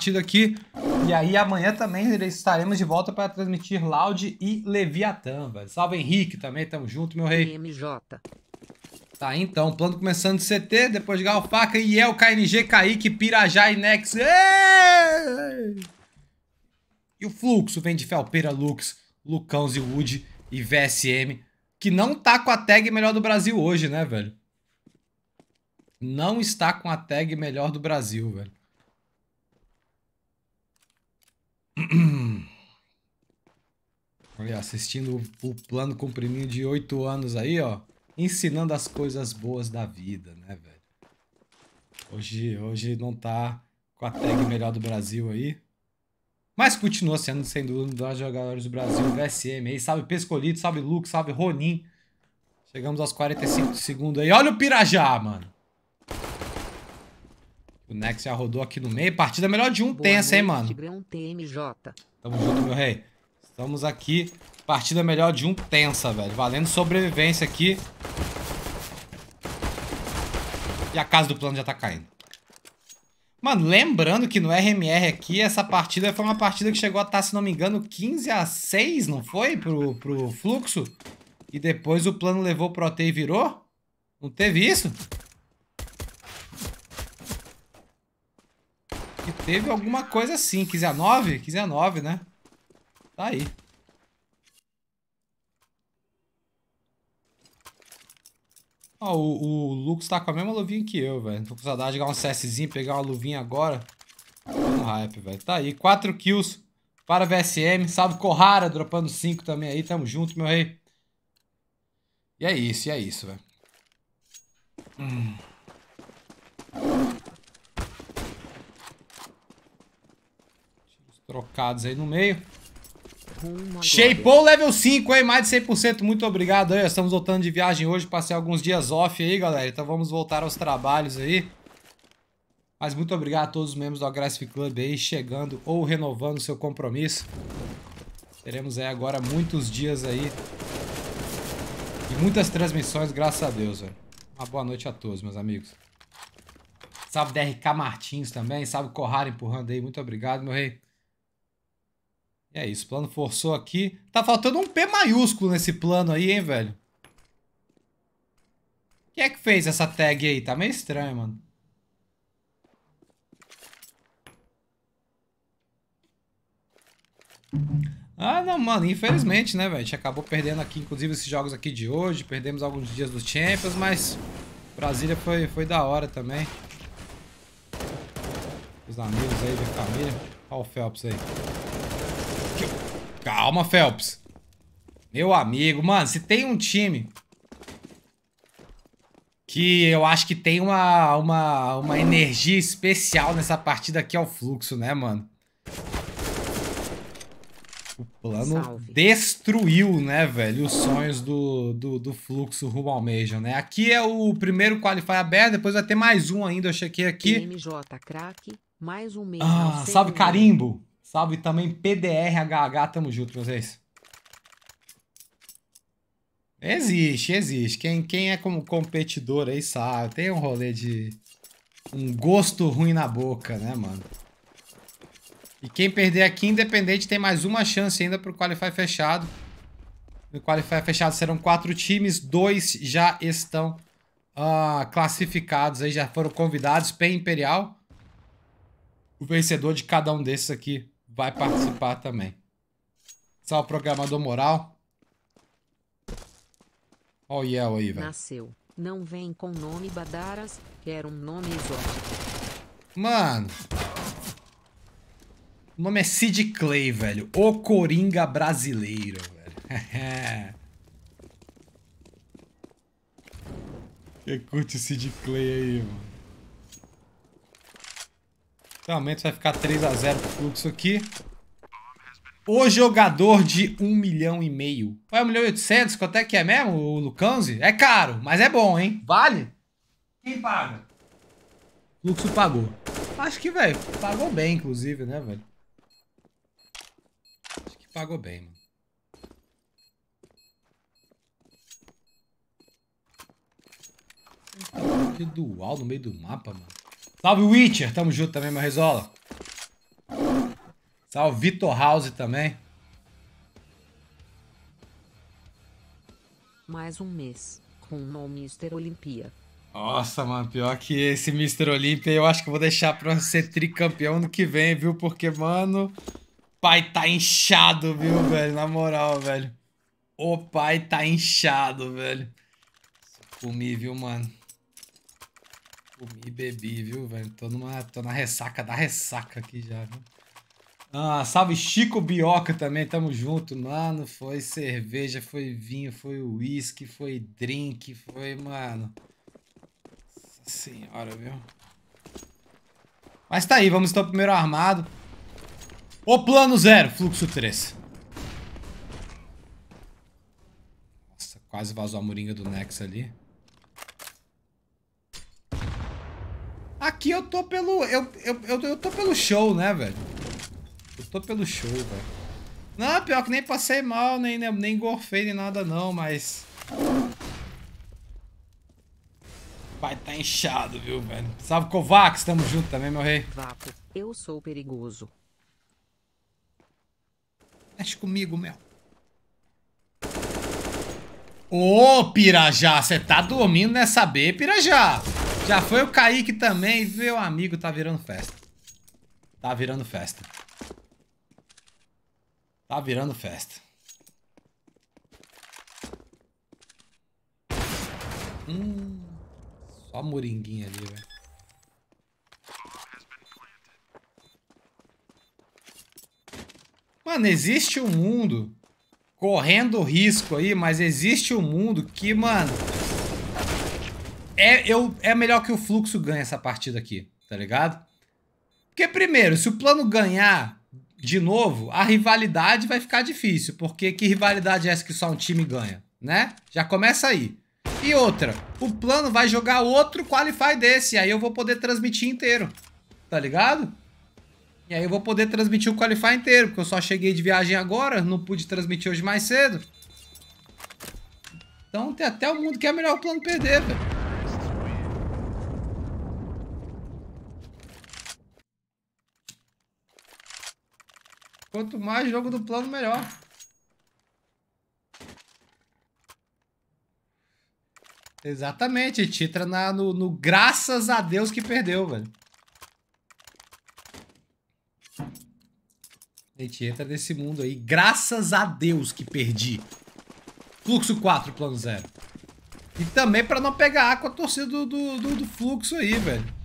partida aqui. E aí amanhã também estaremos de volta para transmitir Loud e Leviatã. Velho. Salve Henrique também, tamo junto, meu rei. MJ. Tá, então, plano começando de CT, depois de Galfaca, o KNG, Kaique, Pirajá e Nex. Eee! E o fluxo vem de Felpeira, Lux, Lucão, Wood e VSM, que não tá com a tag melhor do Brasil hoje, né, velho? Não está com a tag melhor do Brasil, velho. Olha, assistindo o plano comprimido de 8 anos aí, ó. Ensinando as coisas boas da vida, né, velho? Hoje, hoje não tá com a tag melhor do Brasil aí. Mas continua sendo, sem dúvida, um dos jogadores do Brasil do SM aí. Salve Pescolito, salve Luke, salve Ronin. Chegamos aos 45 segundos aí. Olha o Pirajá, mano. O Nex já rodou aqui no meio. Partida melhor de um Boa tensa, noite, hein, mano? Tigrão TMJ. Tamo junto, meu rei. Estamos aqui. Partida melhor de um tensa, velho. Valendo sobrevivência aqui. E a casa do plano já tá caindo. Mano, lembrando que no RMR aqui, essa partida foi uma partida que chegou a estar, tá, se não me engano, 15 a 6, não foi? Pro, pro fluxo. E depois o plano levou pro OT e virou? Não teve isso? Que teve alguma coisa assim. 15 a 9? 15 a 9, né? Tá aí. Ó, o, o Lucas tá com a mesma luvinha que eu, velho. Tô com saudade de jogar um CSzinho, pegar uma luvinha agora. Um hype, velho. Tá aí. 4 kills para a VSM. Salve Corrara, dropando 5 também aí. Tamo junto, meu rei. E é isso, e é isso, velho. Hum. trocados aí no meio. Uma Shapeou level 5, hein? Mais de 100%. Muito obrigado aí. Estamos voltando de viagem hoje. Passei alguns dias off aí, galera. Então vamos voltar aos trabalhos aí. Mas muito obrigado a todos os membros do Aggressive Club aí, chegando ou renovando seu compromisso. Teremos aí agora muitos dias aí. E muitas transmissões, graças a Deus, velho. Uma boa noite a todos, meus amigos. Salve DRK Martins também, salve Corrado empurrando aí. Muito obrigado, meu rei. E é isso, plano forçou aqui. Tá faltando um P maiúsculo nesse plano aí, hein, velho? Quem é que fez essa tag aí? Tá meio estranho, mano. Ah, não, mano, infelizmente, né, velho? A gente acabou perdendo aqui, inclusive, esses jogos aqui de hoje. Perdemos alguns dias dos Champions, mas Brasília foi, foi da hora também. Os amigos aí, da família. Olha o Phelps aí. Calma, Phelps. Meu amigo, mano, se tem um time que eu acho que tem uma, uma, uma energia especial nessa partida aqui é o fluxo, né, mano? O plano Salve. destruiu, né, velho, os sonhos do, do, do, fluxo rumo ao Major, né? Aqui é o primeiro qualify aberto, depois vai ter mais um ainda, eu chequei aqui. MJ, crack, mais um Major. Ah, salve, carimbo! Salve também PDRHH, tamo junto com vocês. Existe, existe. Quem, quem é como competidor aí sabe. Tem um rolê de. Um gosto ruim na boca, né, mano? E quem perder aqui, independente, tem mais uma chance ainda pro Qualify fechado. No Qualify fechado serão quatro times, dois já estão uh, classificados aí, já foram convidados. Pé Imperial, o vencedor de cada um desses aqui vai participar também. Salve, programador moral. Olha o Yel aí, velho. Nasceu. Não vem com nome Badaras, quero um nome exótico. Mano. O nome é Sid Clay, velho. O Coringa brasileiro, velho. Quem curte Sid Clay aí, mano? Realmente vai ficar 3x0 pro fluxo aqui. O jogador de 1 milhão e meio. Ué, 1 milhão e 800, quanto é que é mesmo, o Lucanzi? É caro, mas é bom, hein? Vale? Quem paga? Fluxo pagou. Acho que, velho, pagou bem, inclusive, né, velho? Acho que pagou bem, mano. Que dual no meio do mapa, mano. Salve Witcher, tamo junto também, meu Salve Vitor House também. Mais um mês com o Mr. Olimpia. Nossa, mano, pior que esse Mr. Olympia. eu acho que vou deixar pra ser tricampeão no que vem, viu? Porque, mano, pai tá inchado, viu, velho? Na moral, velho. O pai tá inchado, velho. Comi, viu, mano? Comi e bebi, viu, velho? Tô, numa, tô na ressaca da ressaca aqui já, viu? Ah, salve Chico Bioca também, tamo junto, mano. Foi cerveja, foi vinho, foi uísque, foi drink, foi, mano. Nossa senhora, viu? Mas tá aí, vamos estar o primeiro armado. O plano zero, fluxo 3. Nossa, quase vazou a moringa do Nex ali. aqui eu tô pelo... Eu, eu, eu, eu tô pelo show, né, velho? Eu tô pelo show, velho. Não, pior que nem passei mal, nem, nem, nem gorfei, nem nada não, mas... Vai tá inchado, viu, velho? Salve, Kovacs, tamo junto também, meu rei. Vapo, eu sou perigoso. Mexe comigo, meu. Ô, oh, Pirajá, você tá dormindo nessa B, Pirajá? Já foi o Kaique também. Meu amigo, tá virando festa. Tá virando festa. Tá virando festa. Hum, só moringuinha ali, velho. Mano, existe um mundo correndo risco aí, mas existe um mundo que, mano, é, eu, é melhor que o fluxo ganhe essa partida aqui, tá ligado? Porque, primeiro, se o plano ganhar de novo, a rivalidade vai ficar difícil, porque que rivalidade é essa que só um time ganha, né? Já começa aí. E outra, o plano vai jogar outro qualify desse, aí eu vou poder transmitir inteiro, tá ligado? E aí eu vou poder transmitir o qualify inteiro, porque eu só cheguei de viagem agora, não pude transmitir hoje mais cedo. Então tem até o mundo que é melhor o plano perder, velho. Quanto mais jogo do plano, melhor. Exatamente, Titra na, no, no graças a Deus que perdeu, velho. A gente entra nesse mundo aí, graças a Deus que perdi. Fluxo 4, plano zero. E também pra não pegar água a torcida do, do, do, do fluxo aí, velho.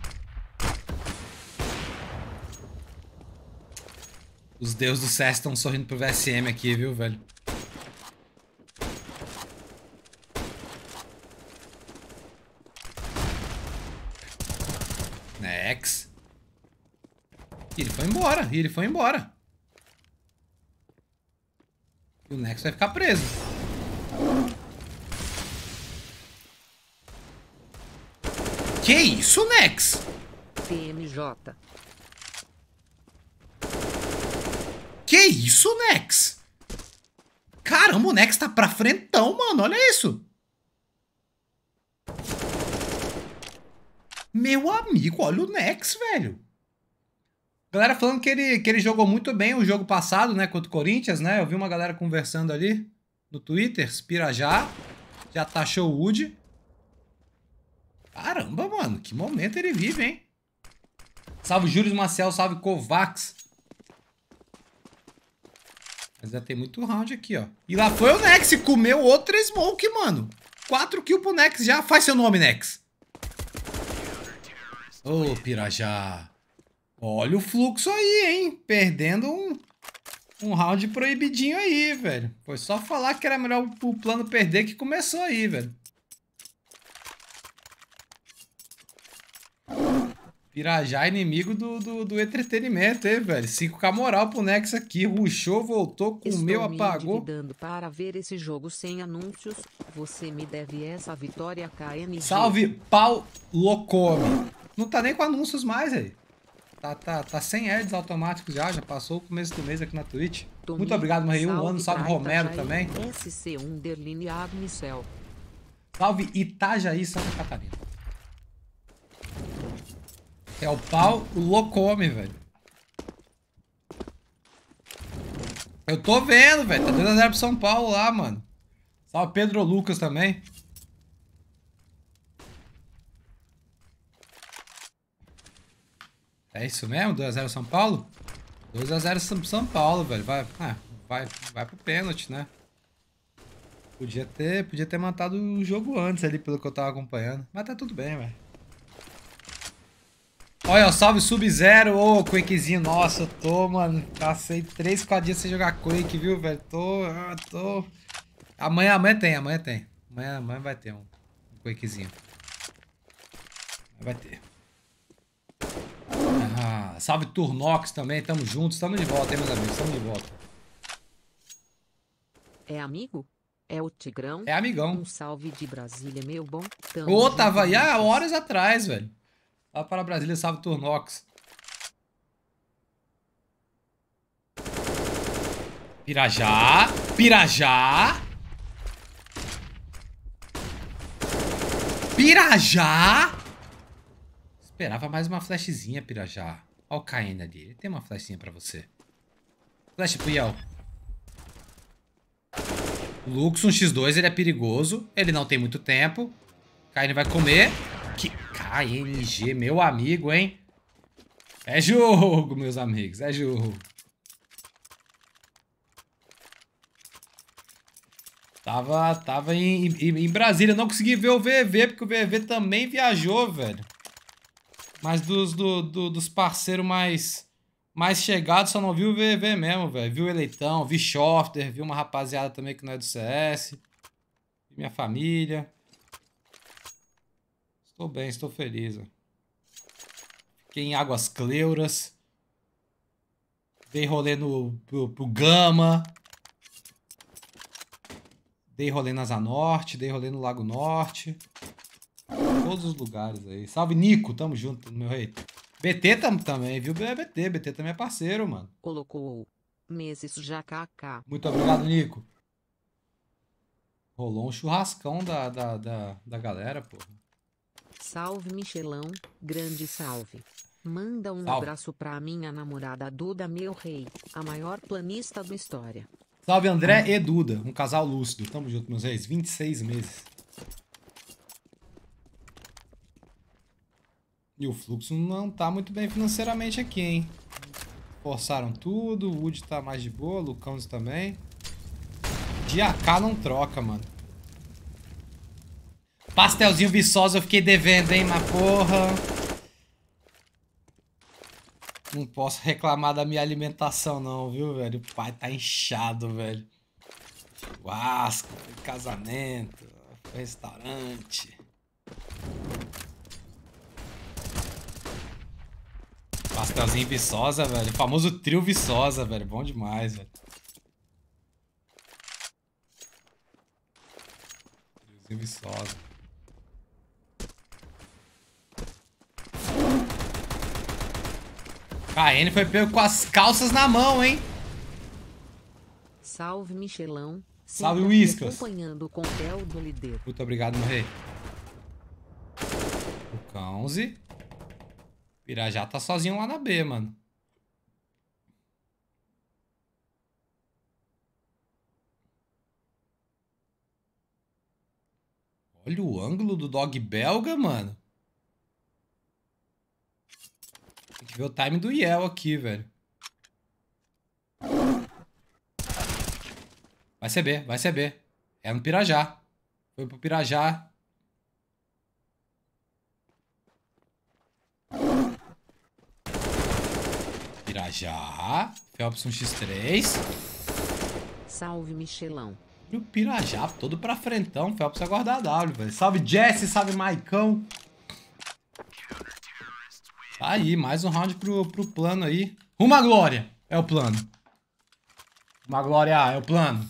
Os deuses do CS estão sorrindo pro VSM aqui, viu, velho? Next. E ele foi embora, e ele foi embora. E o Nex vai ficar preso. Que isso, Nex? PMJ. Que isso, Nex? Caramba, o Nex tá pra frentão, mano. Olha isso. Meu amigo, olha o Nex, velho. Galera falando que ele, que ele jogou muito bem o jogo passado, né? Contra o Corinthians, né? Eu vi uma galera conversando ali no Twitter. Spirajá. Já taxou o Wood. Caramba, mano. Que momento ele vive, hein? Salve Júlio Marcel, salve Kovacs. Mas já tem muito round aqui, ó. E lá foi o Nex, comeu outra smoke, mano. Quatro kills pro Nex já. Faz seu nome, Nex. Ô, oh, Pirajá. Olha o fluxo aí, hein? Perdendo um, um round proibidinho aí, velho. Foi só falar que era melhor o plano perder que começou aí, velho. Pirajá, é inimigo do, do, do entretenimento, hein, velho? 5K moral pro Nex aqui. Ruxou, voltou, comeu, o meu apagou. Estou para ver esse jogo sem anúncios. Você me deve essa vitória, KNG. Salve, pau locome. Não tá nem com anúncios mais, aí. Tá, tá, tá sem ads automáticos já, já passou o começo do mês aqui na Twitch. Muito obrigado, Marri. Um ano, salve Romero também. SC Underline Agnicel. Salve Itajaí, Santa Catarina. É o pau locome, velho. Eu tô vendo, velho. Tá 2x0 pro São Paulo lá, mano. Salve Pedro Lucas também. É isso mesmo? 2x0 São Paulo? 2x0 São Paulo, velho. Vai, ah, vai, vai pro pênalti, né? Podia ter, podia ter matado o jogo antes ali, pelo que eu tava acompanhando. Mas tá tudo bem, velho. Olha, salve Sub-Zero, ô, oh, Quakezinho, nossa, eu tô, mano, passei três, 4 dias sem jogar Quake, viu, velho, tô, ah, tô... Amanhã, amanhã tem, amanhã tem, amanhã, amanhã vai ter um, um Quakezinho, vai ter. Ah, salve Turnox também, tamo juntos, tamo de volta, hein, meus amigos, tamo de volta. É amigo? É o Tigrão? É amigão. Um salve de Brasília, meu bom. Ô, oh, tava aí há horas atrás, velho. Lá para Brasília, salve Turnox. Pirajá. Pirajá. Pirajá. Esperava mais uma flashzinha, Pirajá. Olha o Caen ali. Ele tem uma flashzinha pra você. Flash pro Yel. Luxon X2, ele é perigoso. Ele não tem muito tempo. Caen vai comer. KNG, meu amigo, hein? É jogo, meus amigos, é jogo. Tava, tava em, em, em Brasília, não consegui ver o VV, porque o VV também viajou, velho. Mas dos, do, do, dos parceiros mais, mais chegados, só não viu o VV mesmo, velho. Viu o Eleitão, vi Shofter, vi uma rapaziada também que não é do CS. Minha família. Estou bem, estou feliz. Fiquei em Águas Cleuras. Dei rolê no, pro, pro Gama. Dei rolê na Asa Norte, dei rolê no Lago Norte. Todos os lugares aí. Salve, Nico. Tamo junto, meu rei. BT tam, também, viu? É BT, BT também é parceiro, mano. Colocou meses já kkk. Muito obrigado, Nico. Rolou um churrascão da, da, da, da galera, porra. Salve Michelão, grande salve. Manda um salve. abraço pra minha namorada Duda Meu Rei, a maior planista da história. Salve André e Duda, um casal lúcido. Tamo junto, meus reis. 26 meses. E o fluxo não tá muito bem financeiramente aqui, hein? Forçaram tudo, o Wood tá mais de boa, o Lucão também. De AK não troca, mano. Pastelzinho viçosa eu fiquei devendo, hein, uma porra. Não posso reclamar da minha alimentação não, viu, velho? O pai tá inchado, velho. Churrasco, casamento, restaurante. Pastelzinho Viçosa, velho. O famoso trio Viçosa, velho. Bom demais, velho. Triozinho Viçosa. Caene foi pego com as calças na mão, hein? Salve, Michelão. Salve, Whiskas. Acompanhando com o do líder. Muito obrigado, meu rei. O Cãoze. Pirajá tá sozinho lá na B, mano. Olha o ângulo do dog belga, mano. Vê ver o time do Yel aqui, velho. Vai ser B, vai ser B. É no Pirajá. Foi pro Pirajá. Pirajá. Phelps 1 X3. Salve, Michelão. E o Pirajá todo pra frentão. Phelps aguardar a W, velho. Salve, Jesse. Salve, Maicão. Tá aí, mais um round pro, pro plano aí. Uma glória é o plano. Uma glória é o plano.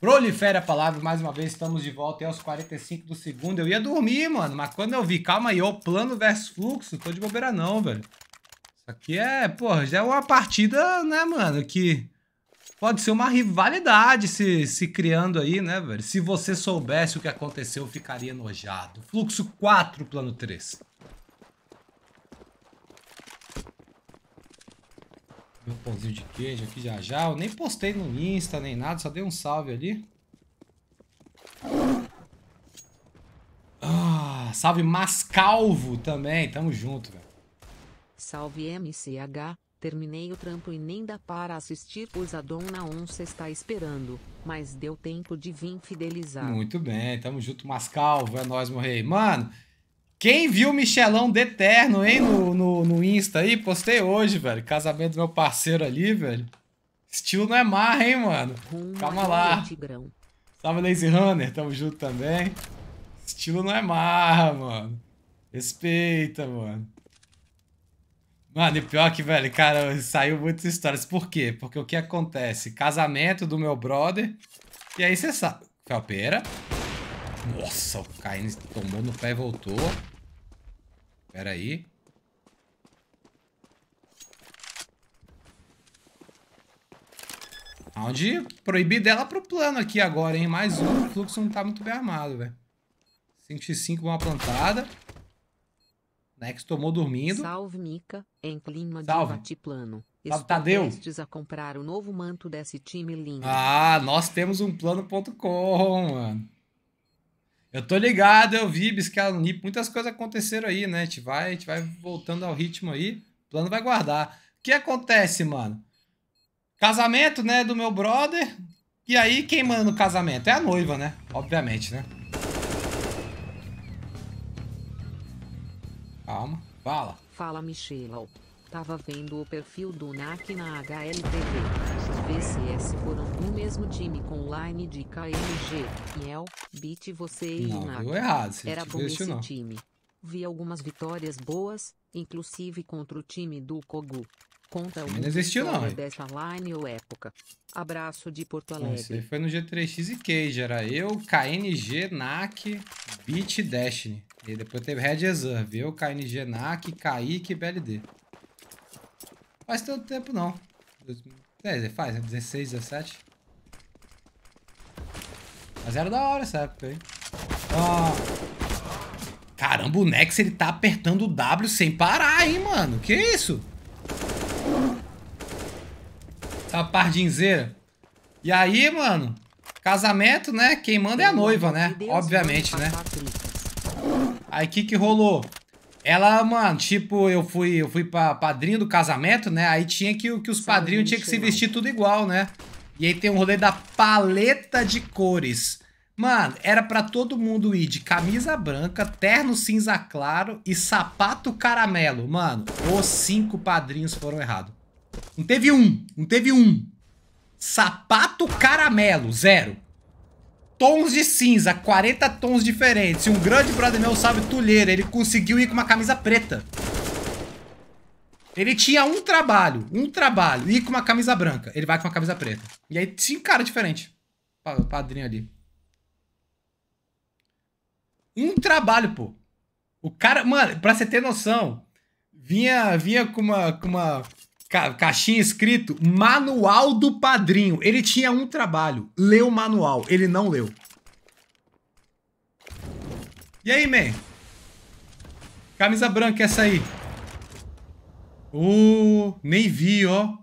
Prolifere a palavra, mais uma vez estamos de volta aí é aos 45 do segundo. Eu ia dormir, mano, mas quando eu vi, calma aí, ó, plano versus fluxo, tô de bobeira não, velho. Isso aqui é, pô já é uma partida, né, mano, que pode ser uma rivalidade se, se criando aí, né, velho? Se você soubesse o que aconteceu, ficaria nojado Fluxo 4, plano 3. Meu pãozinho de queijo aqui já já. Eu nem postei no Insta, nem nada, só dei um salve ali. Ah, salve Mascalvo também, tamo junto, velho. Salve MCH, terminei o trampo e nem dá para assistir, pois a Dona Onça está esperando, mas deu tempo de vir fidelizar. Muito bem, tamo junto, Mascalvo, é nóis, meu rei. Mano, quem viu o Michelão de terno, hein, no, no, no Insta aí? Postei hoje, velho. Casamento do meu parceiro ali, velho. Estilo não é marra, hein, mano. Hum, Calma lá. Salve, Lazy Runner. Tamo junto também. Estilo não é marra, mano. Respeita, mano. Mano, e pior que, velho, cara, saiu muitas histórias. Por quê? Porque o que acontece? Casamento do meu brother. E aí você sabe. pera Nossa, o Caim tomou no pé e voltou. Pera aí. Onde proibir dela pro plano aqui agora, hein? Mais um. O fluxo não tá muito bem armado, velho. 5x5, uma plantada. Nex tomou dormindo. Salve, Mica. Em clima Salve. de bate-plano. Salve, Tadeu. prestes a comprar o novo manto desse time lindo. Ah, nós temos um plano.com, mano. Eu tô ligado, eu vi Biscalo Nip, muitas coisas aconteceram aí, né? A gente vai, a gente vai voltando ao ritmo aí, o plano vai guardar. O que acontece, mano? Casamento, né, do meu brother. E aí, quem manda no casamento? É a noiva, né? Obviamente, né? Calma, fala. Fala, Michelle. Tava vendo o perfil do NAC na HLTV. VCS foram um mesmo time com line de KMG, Kiel, Beat você e Não, eu errado. Era bom esse não. time. Vi algumas vitórias boas, inclusive contra o time do Kogu. Conta o não existiu não. dessa line ou época. Abraço de Porto Alegre. Esse aí foi no G3X e Cage. Era eu, KNG, NAC, Beat Destiny. E depois teve Red Reserve. Eu, KNG, NAC, Kaique e BLD. Faz tanto tempo não. É, faz, 16, né? 17. Mas era da hora essa época aí. Caramba, o Nex ele tá apertando o W sem parar, hein, mano? Que isso? Essa tá pardinzeira. E aí, mano? Casamento, né? Quem manda é a noiva, né? Obviamente, né? Aí, o que que rolou? Ela, mano, tipo, eu fui, eu fui pra padrinho do casamento, né? Aí tinha que, que os é padrinhos tinham que se vestir tudo igual, né? E aí tem um rolê da paleta de cores. Mano, era para todo mundo ir de camisa branca, terno cinza claro e sapato caramelo. Mano, os cinco padrinhos foram errados. Não teve um, não teve um. Sapato caramelo, zero tons de cinza, 40 tons diferentes. E um grande brother meu sabe tulheira, ele conseguiu ir com uma camisa preta. Ele tinha um trabalho, um trabalho, ir com uma camisa branca. Ele vai com uma camisa preta. E aí tinha um cara diferente. O padrinho ali. Um trabalho, pô. O cara, mano, pra você ter noção, vinha, vinha com uma, com uma, Ca caixinha escrito Manual do Padrinho. Ele tinha um trabalho, leu o manual. Ele não leu. E aí, man? Camisa branca é essa aí. Ô, oh, nem vi, ó.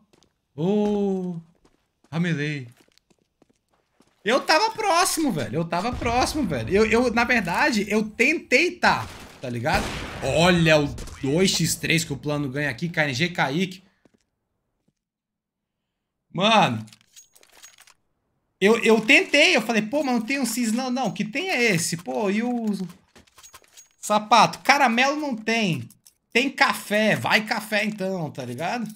Ô, oh, amelei. Eu tava próximo, velho. Eu tava próximo, velho. Eu, eu na verdade, eu tentei tá, tá ligado? Olha o 2x3 que o plano ganha aqui. KNG Kaique. Mano. Eu, eu tentei, eu falei, pô, mas não tem um cis, não, não. Que tem é esse? Pô, e o. Sapato. Caramelo não tem. Tem café. Vai café então, tá ligado?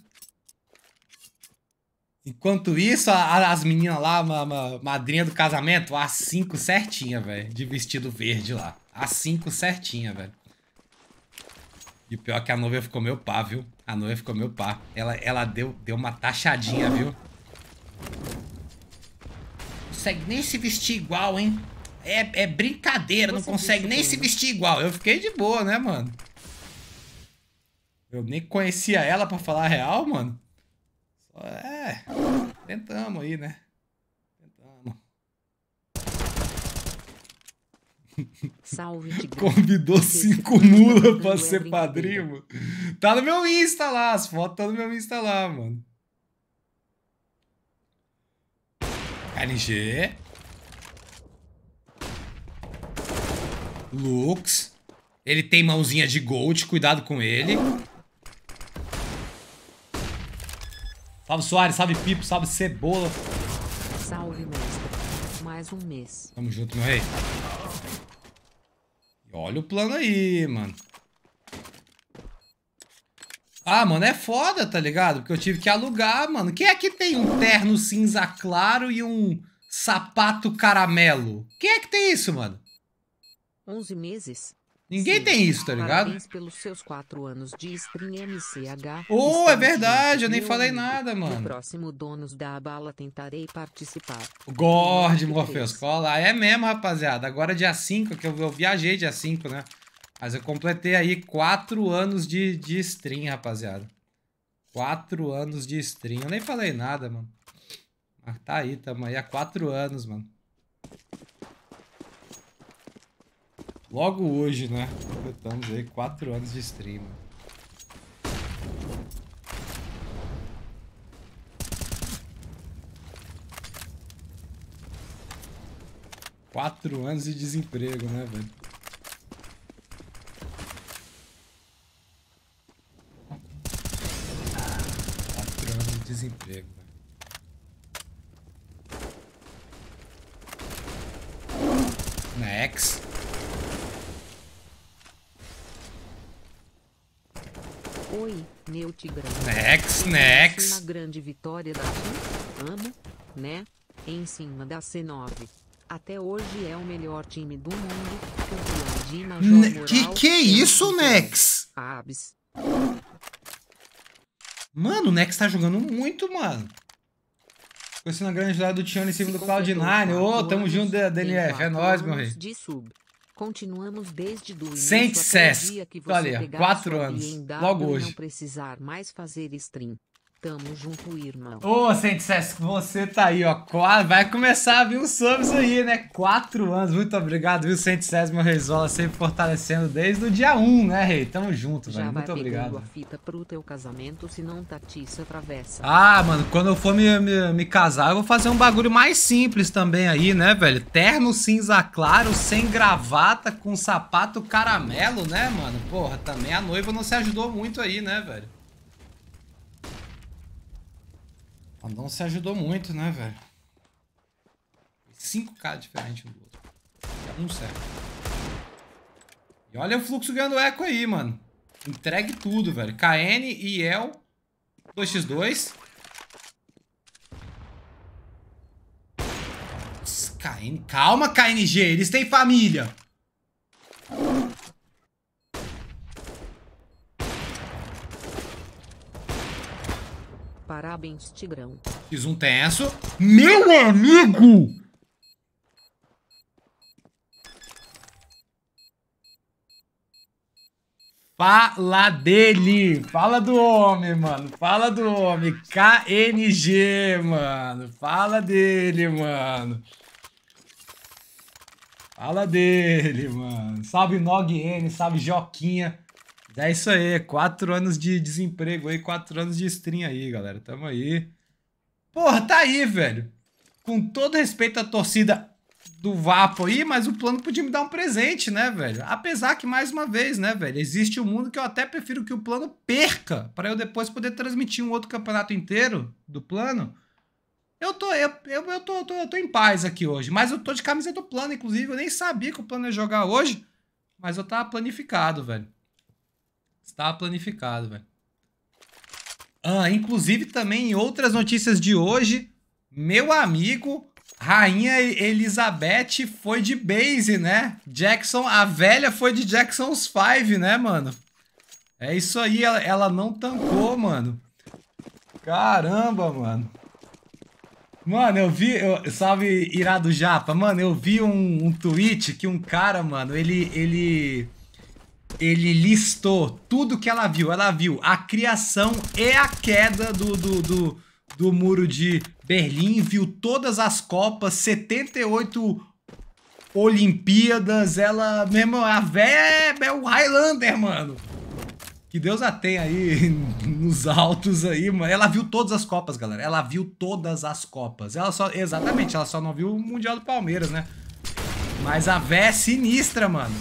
Enquanto isso, a, as meninas lá, ma, ma, madrinha do casamento, a 5 certinha, velho. De vestido verde lá. A 5 certinha, velho. E o pior é que a noiva ficou meu pá, viu? A noiva ficou meu pá. Ela, ela deu, deu uma taxadinha, viu? Consegue nem se vestir igual, hein? É, é brincadeira, não consegue nem se vestir igual. Eu fiquei de boa, né, mano? Eu nem conhecia ela pra falar a real, mano. Só é. Tentamos aí, né? Tentamos. Salve, Convidou cinco é mula pra ser padrinho. Tá no meu Insta lá, as fotos tá no meu Insta lá, mano. LG. Lux. Ele tem mãozinha de gold, cuidado com ele. Salve Soares, salve Pipo, salve Cebola. Salve, mestre. Mais um mês. Tamo junto, meu rei. E olha o plano aí, mano. Ah, mano, é foda, tá ligado? Porque eu tive que alugar, mano. Quem é que tem um terno cinza claro e um sapato caramelo? Quem é que tem isso, mano? 11 meses. Ninguém Sim. tem isso, tá ligado? Parabéns pelos seus quatro anos de stream MCH. Oh, é verdade, eu nem falei nada, mano. O próximo donos da bala tentarei participar. Gord, Morpheus, cola. Ah, é mesmo, rapaziada. Agora é dia 5, que eu, eu viajei dia 5, né? Mas eu completei aí quatro anos de, de stream, rapaziada. Quatro anos de stream. Eu nem falei nada, mano. Mas tá aí, tamo aí há quatro anos, mano. Logo hoje, né? Completamos aí quatro anos de stream, mano. Quatro anos de desemprego, né, velho? desemprego, Next. Né? Oi, meu tigrão. Next, next. Na grande vitória da amo, né? Em cima da C9. Até hoje é o melhor time do mundo. O que que é isso, Nex? Abs. Mano, o Nex tá jogando muito, mano. Conhecendo a grande jogada do Tiano em cima do Cloud9. Ô, oh, tamo junto, DNF. É nóis, meu rei. De sub. Continuamos desde do início até o dia que você Olha, quatro anos. Logo hoje. não precisar mais fazer stream. Tamo junto, irmão. Ô, oh, Sensesc, você tá aí, ó. Vai começar a vir uns subs aí, né? Quatro anos. Muito obrigado, viu, Sensesc, meu Reisola, sempre fortalecendo desde o dia um, né, Rei? Tamo junto, Já velho. Muito obrigado. a fita pro teu casamento, se não tatiça atravessa. Ah, mano, quando eu for me, me, me casar, eu vou fazer um bagulho mais simples também aí, né, velho? Terno cinza claro, sem gravata, com sapato caramelo, né, mano? Porra, também a noiva não se ajudou muito aí, né, velho? Não se ajudou muito, né, velho? 5k diferente um do outro. É um certo. E olha o fluxo ganhando eco aí, mano. Entregue tudo, velho. KN, El. 2x2. KN... Calma, KNG. Eles têm família. Parabéns, Tigrão. Fiz um tenso. Meu amigo! Fala dele! Fala do homem, mano! Fala do homem! KNG, mano! Fala dele, mano! Fala dele, mano! Salve Nog N, salve Joquinha! É isso aí, quatro anos de desemprego aí, quatro anos de stream aí, galera. Tamo aí. Porra, tá aí, velho. Com todo respeito à torcida do Vapo aí, mas o plano podia me dar um presente, né, velho? Apesar que, mais uma vez, né, velho, existe um mundo que eu até prefiro que o plano perca, para eu depois poder transmitir um outro campeonato inteiro do plano. Eu tô, eu, eu, eu, tô, eu, tô, eu tô em paz aqui hoje, mas eu tô de camisa do plano, inclusive, eu nem sabia que o plano ia jogar hoje, mas eu tava planificado, velho. Estava planificado, velho. Ah, inclusive também em outras notícias de hoje, meu amigo, Rainha Elizabeth foi de base, né? Jackson, a velha foi de Jackson's Five, né, mano? É isso aí, ela, ela não tancou, mano. Caramba, mano. Mano, eu vi. Eu, salve, irado Japa. Mano, eu vi um, um tweet que um cara, mano, ele. ele ele listou tudo que ela viu. Ela viu a criação e a queda do, do, do, do muro de Berlim, viu todas as Copas, 78 Olimpíadas. Ela, meu irmão, a véia é, é o Highlander, mano. Que Deus a tem aí nos altos aí, mano. Ela viu todas as Copas, galera. Ela viu todas as Copas. Ela só. Exatamente, ela só não viu o Mundial do Palmeiras, né? Mas a véia é sinistra, mano.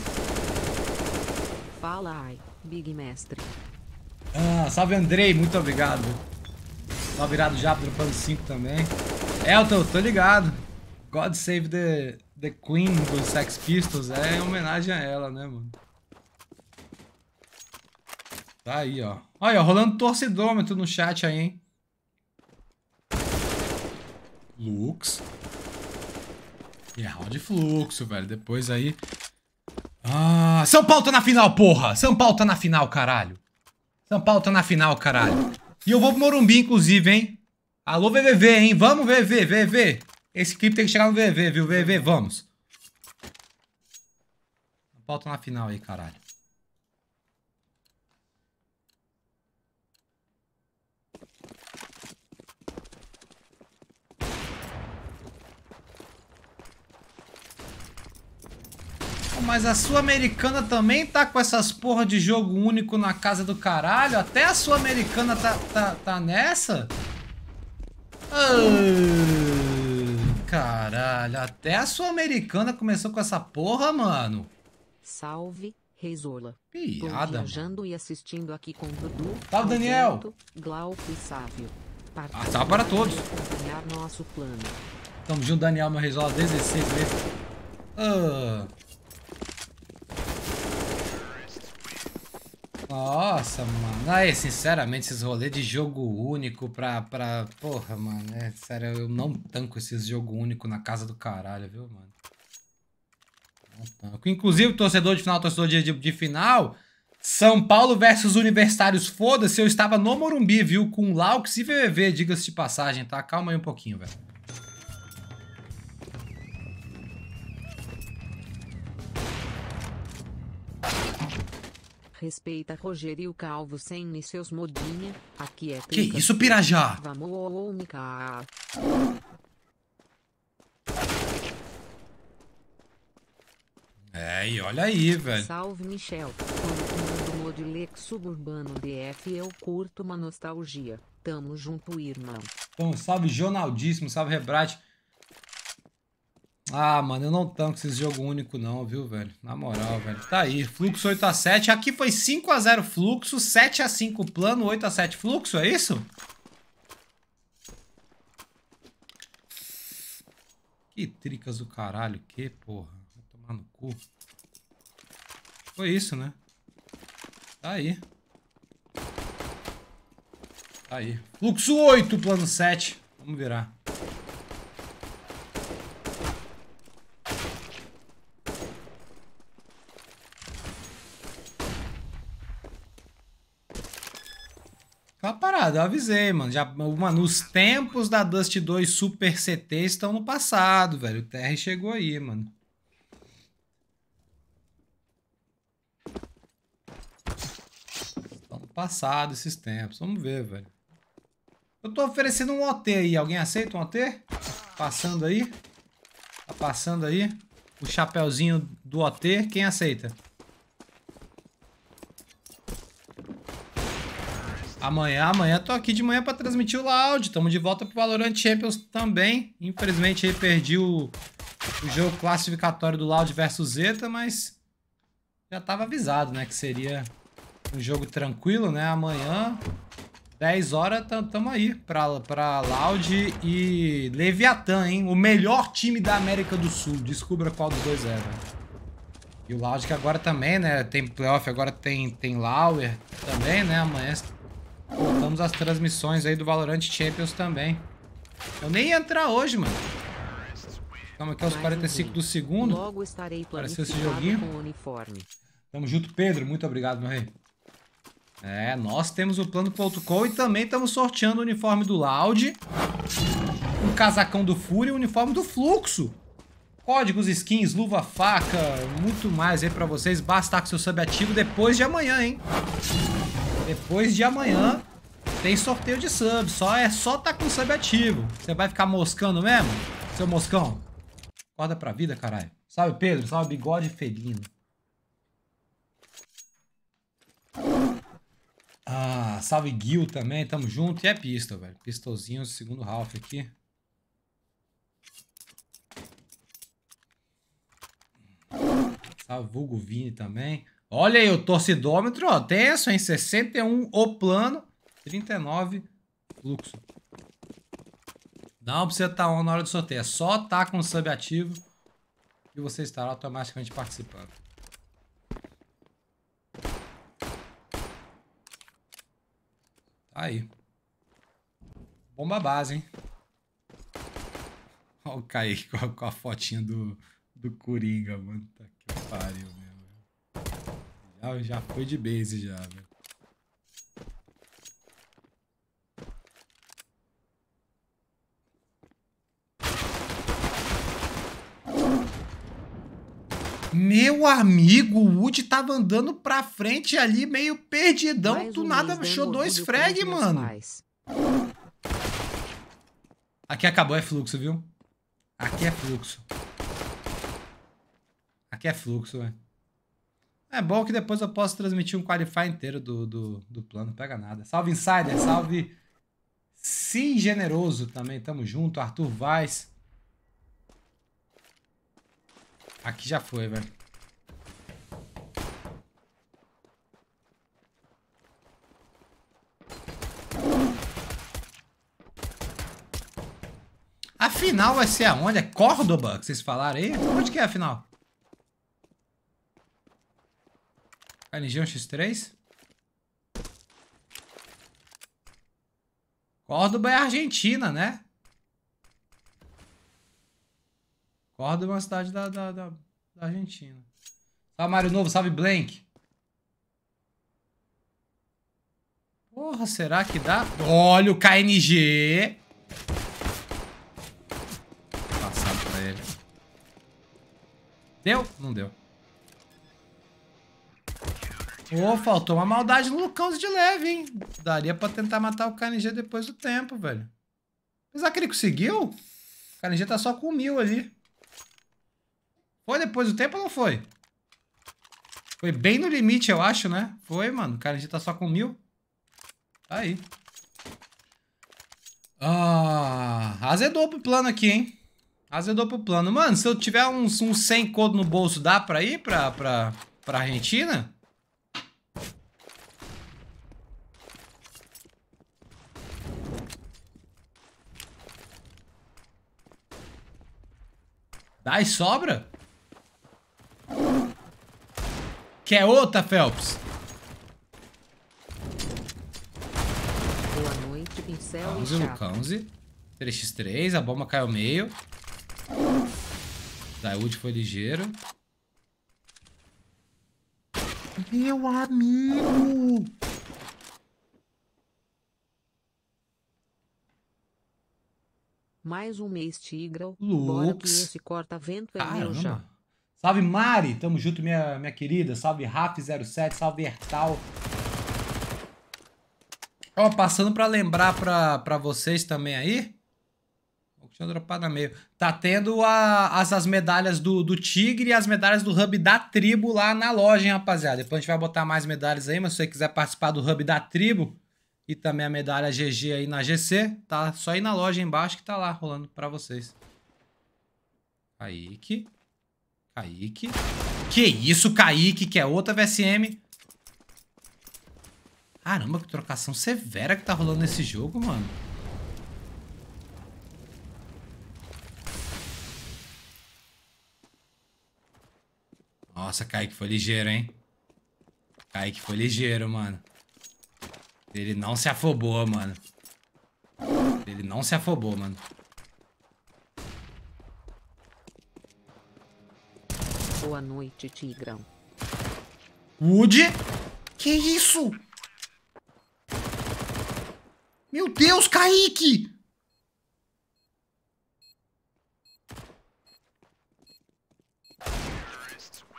Fala ai, Big Mestre. Ah, salve Andrei, muito obrigado. Salve virado já, dropando 5 também. Elton, tô ligado. God Save the, the Queen dos Sex Pistols é homenagem a ela, né, mano? Tá aí, ó. Olha, ó, rolando torcidômetro no chat aí, hein? Lux. E é round de fluxo, velho. Depois aí ah, São Paulo tá na final, porra! São Paulo tá na final, caralho. São Paulo tá na final, caralho. E eu vou pro Morumbi, inclusive, hein? Alô, VVV, hein? Vamos, VV, VV. Esse clipe tem que chegar no VV, viu? VV, vamos. São Paulo tá na final aí, caralho. Mas a Sul-Americana também tá com essas porra de jogo único na casa do caralho. Até a Sul-Americana tá, tá, tá nessa? Ah, caralho, até a Sul-Americana começou com essa porra, mano. Salve, Reizola. Piada. viajando e assistindo aqui com Dudu. Tá, Daniel. Glauco e Sávio. Ah, tá para todos. nosso plano. Tamo junto, Daniel, meu Reizola, 16 vezes. Ah. Nossa, mano. Aí, sinceramente, esses rolês de jogo único pra. pra... Porra, mano. É, sério, eu não tanco esses jogo único na casa do caralho, viu, mano? Não tanco. Inclusive, torcedor de final, torcedor de, de, de final. São Paulo versus Universitários, foda-se, eu estava no Morumbi, viu? Com Laux e VVV, diga-se de passagem, tá? Calma aí um pouquinho, velho. Respeita Rogério Calvo sem e seus modinha. Aqui é Que isso, Pirajá? É, e olha aí, velho. Salve, Michel. Quando o Modilec Suburbano DF eu curto uma nostalgia. Tamo junto, irmão. Bom, salve, Jonaldíssimo, Salve, Rebrate. Ah, mano, eu não tanco esse jogo único não, viu, velho? Na moral, velho. Tá aí, fluxo 8 x 7. Aqui foi 5 x 0 fluxo, 7 x 5 plano, 8 x 7 fluxo, é isso? Que tricas do caralho, que porra. Vai tomar no cu. Foi isso, né? Tá aí. Tá aí. Fluxo 8, plano 7. Vamos virar. eu avisei, mano. Já, mano, os tempos da Dust 2 Super CT estão no passado, velho. O TR chegou aí, mano. Estão no passado esses tempos. Vamos ver, velho. Eu tô oferecendo um OT aí. Alguém aceita um OT? Passando aí? Tá passando aí? O chapéuzinho do OT. Quem aceita? Amanhã, amanhã tô aqui de manhã para transmitir o Loud. Tamo de volta pro Valorant Champions também. Infelizmente aí perdi o, o jogo classificatório do Loud versus Zeta, mas já tava avisado, né, que seria um jogo tranquilo, né? Amanhã 10 horas tamo aí pra, para Loud e Leviatã, hein? O melhor time da América do Sul. Descubra qual dos dois é, E o Loud que agora também, né? Tem playoff, agora tem, tem Lauer também, né? Amanhã Voltamos às transmissões aí do Valorant Champions também. Eu nem ia entrar hoje, mano. Estamos aqui aos 45 do segundo. Logo estarei Apareceu esse joguinho. Com uniforme. Tamo junto, Pedro. Muito obrigado, meu rei. É, nós temos o plano.com e também estamos sorteando o uniforme do Loud, o um casacão do Fury e o uniforme do Fluxo. Códigos, skins, luva, faca, muito mais aí pra vocês. Basta com seu sub ativo depois de amanhã, hein? Depois de amanhã tem sorteio de sub. Só é só tá com sub ativo. Você vai ficar moscando mesmo, seu moscão? Acorda pra vida, caralho. Salve, Pedro. Salve, bigode felino. Ah, salve Gil também, tamo junto. E é pistol, velho. Pistolzinho, segundo Ralph aqui. Salve Vulgo Vini também. Olha aí o torcidômetro, ó, tenso, em 61 o plano, 39 fluxo. Não precisa estar on na hora do sorteio, é só estar tá com o sub ativo e você estará automaticamente participando. Tá aí. Bomba base, hein? Olha o Kaique com a, fotinha do, do Coringa, mano. Tá que pariu, velho. Ah, já foi de base já, velho. Né? Meu amigo, o Wood tava andando pra frente ali, meio perdidão. Mais do um nada achou dois frag, mano. Aqui acabou, é fluxo, viu? Aqui é fluxo. Aqui é fluxo, velho. É bom que depois eu posso transmitir um qualify inteiro do, do, do plano, pega nada. Salve Insider, salve Sim Generoso também, tamo junto, Arthur Vaz. Aqui já foi, velho. A final vai ser aonde? É Córdoba que vocês falaram aí? Onde que é a final? A Legião X3? Córdoba é Argentina, né? Córdoba é uma cidade da, da, da, da Argentina. Salve, Mário Novo. Salve, Blank. Porra, será que dá? Olha o KNG. Passado pra ele. Deu? Não deu. Ô, oh, faltou uma maldade no Lucão de leve, hein? Daria pra tentar matar o KNG depois do tempo, velho. Apesar que ele conseguiu? O KNG tá só com mil ali. Foi depois do tempo ou não foi? Foi bem no limite, eu acho, né? Foi, mano. O KNG tá só com mil. Tá aí. Ah, azedou pro plano aqui, hein? Azedou pro plano. Mano, se eu tiver uns, uns 100 codos no bolso, dá pra ir pra, pra, pra Argentina? Dai, sobra. Quer outra, Phelps? Boa noite, pincel 11, e chapa. 3x3, a bomba caiu ao meio. Daúde foi ligeiro. Meu amigo! Mais um mês, tigre Lux. Bora que esse corta-vento é meu já. Salve, Mari. Tamo junto, minha, minha querida. Salve, Raf07. Salve, Ertal. Ó, passando pra lembrar pra, pra vocês também aí. Deixa eu dropar na meio. Tá tendo a, as, as medalhas do, do Tigre e as medalhas do Hub da Tribo lá na loja, hein, rapaziada. Depois a gente vai botar mais medalhas aí, mas se você quiser participar do Hub da Tribo, e também a medalha GG aí na GC, tá? Só aí na loja embaixo que tá lá rolando pra vocês. Kaique. Kaique. Que isso, Kaique, que é outra VSM. Caramba, que trocação severa que tá rolando nesse jogo, mano. Nossa, Kaique foi ligeiro, hein? Kaique foi ligeiro, mano. Ele não se afobou, mano. Ele não se afobou, mano. Boa noite, Tigrão. Wood? Que isso? Meu Deus, Kaique!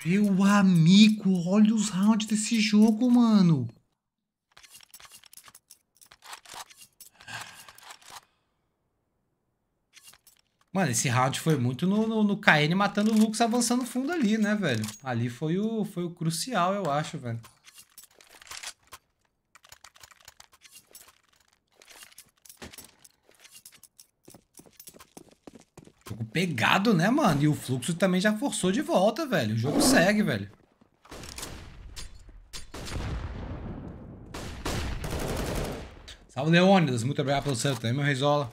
Meu amigo, olha os rounds desse jogo, mano. Mano, esse round foi muito no, no, no KN matando o Lux avançando fundo ali, né, velho? Ali foi o, foi o crucial, eu acho, velho. Jogo pegado, né, mano? E o fluxo também já forçou de volta, velho. O jogo segue, velho. Salve, Leônidas. Muito obrigado pelo seu também, meu Reizola.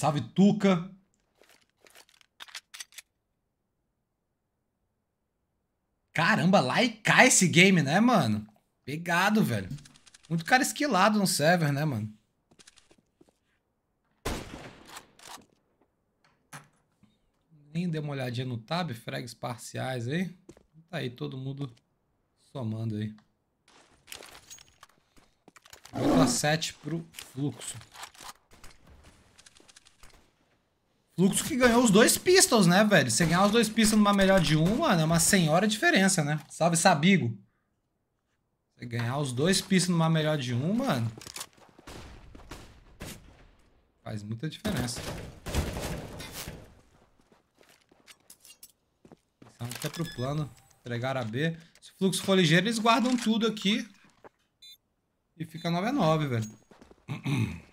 salve Tuca. Caramba, lá e cai esse game, né, mano? Pegado, velho. Muito cara esquilado no server, né, mano? Nem dei uma olhadinha no tab, frags parciais aí. Tá aí todo mundo somando aí. Nota 7 pro fluxo. Luxo que ganhou os dois pistols, né, velho? Você ganhar os dois pistols numa melhor de uma, mano, é uma senhora diferença, né? Salve, Sabigo. Você ganhar os dois pistols numa melhor de uma, mano... Faz muita diferença. Então, até pro plano entregar a B. Se o fluxo for ligeiro, eles guardam tudo aqui. E fica 9 a 9, velho.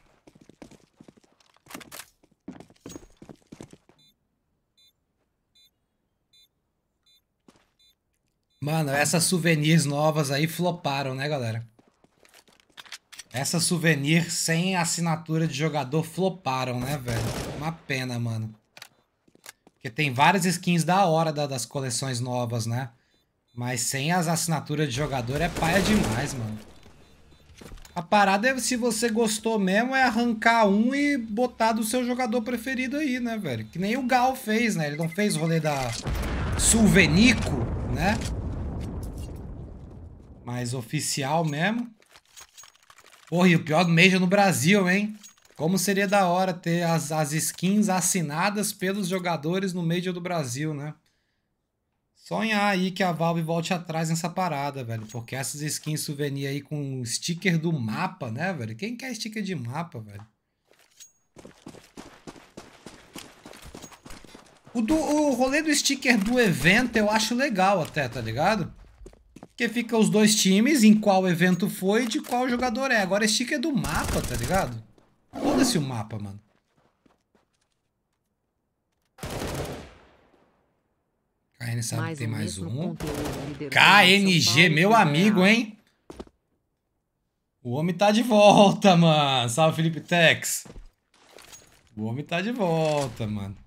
Mano, essas souvenirs novas aí floparam, né, galera? Essas souvenirs sem assinatura de jogador floparam, né, velho? Uma pena, mano. Porque tem várias skins da hora da, das coleções novas, né? Mas sem as assinaturas de jogador é paia demais, mano. A parada é, se você gostou mesmo, é arrancar um e botar do seu jogador preferido aí, né, velho? Que nem o Gal fez, né? Ele não fez o rolê da Sulvenico, né? mais oficial mesmo. Porra, e o pior do Major no Brasil, hein? Como seria da hora ter as, as skins assinadas pelos jogadores no Major do Brasil, né? Sonhar aí que a Valve volte atrás nessa parada, velho. Porque essas skins souvenir aí com sticker do mapa, né, velho? Quem quer sticker de mapa, velho? O, do, o rolê do sticker do evento eu acho legal até, tá ligado? que fica os dois times, em qual evento foi e de qual jogador é. Agora esse é do mapa, tá ligado? Foda-se o mapa, mano. KN sabe mais tem mais um. KNG, meu amigo, hein? O homem tá de volta, mano. Salve, Felipe Tex. O homem tá de volta, mano.